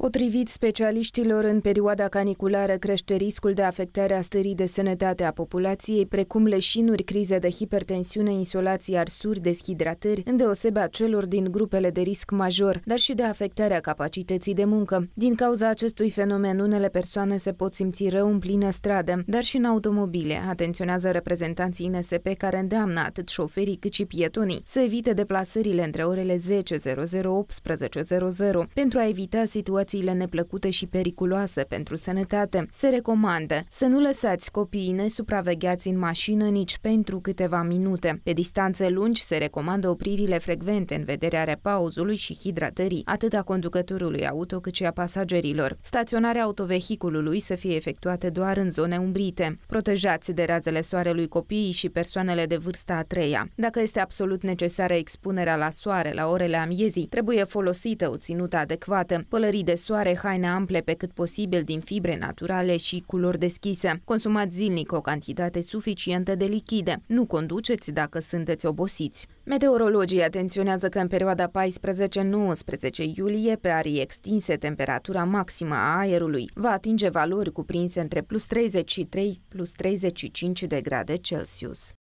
Potrivit specialiștilor, în perioada caniculară crește riscul de afectare a stării de sănătate a populației, precum leșinuri, crize de hipertensiune, insolații arsuri, deshidratări, îndeosebea celor din grupele de risc major, dar și de afectarea capacității de muncă. Din cauza acestui fenomen, unele persoane se pot simți rău în plină stradă, dar și în automobile, atenționează reprezentanții NSP care îndeamnă atât șoferii cât și pietonii să evite deplasările între orele 10.00-18.00 pentru a evita situații situațiile neplăcute și periculoase pentru sănătate. Se recomandă să nu lăsați copiii nesupravegheați în mașină nici pentru câteva minute. Pe distanțe lungi se recomandă opririle frecvente în vederea repauzului și hidratării, atât a conducătorului auto cât și a pasagerilor. Staționarea autovehiculului să fie efectuată doar în zone umbrite. Protejați de razele soarelui copiii și persoanele de vârsta a treia. Dacă este absolut necesară expunerea la soare la orele amiezii, trebuie folosită o ținută adecvată, pălării de soare, haine ample pe cât posibil din fibre naturale și culori deschise. Consumați zilnic o cantitate suficientă de lichide. Nu conduceți dacă sunteți obosiți. Meteorologii atenționează că în perioada 14-19 iulie, pe arii extinse, temperatura maximă a aerului va atinge valori cuprinse între plus 33 plus 35 de grade Celsius.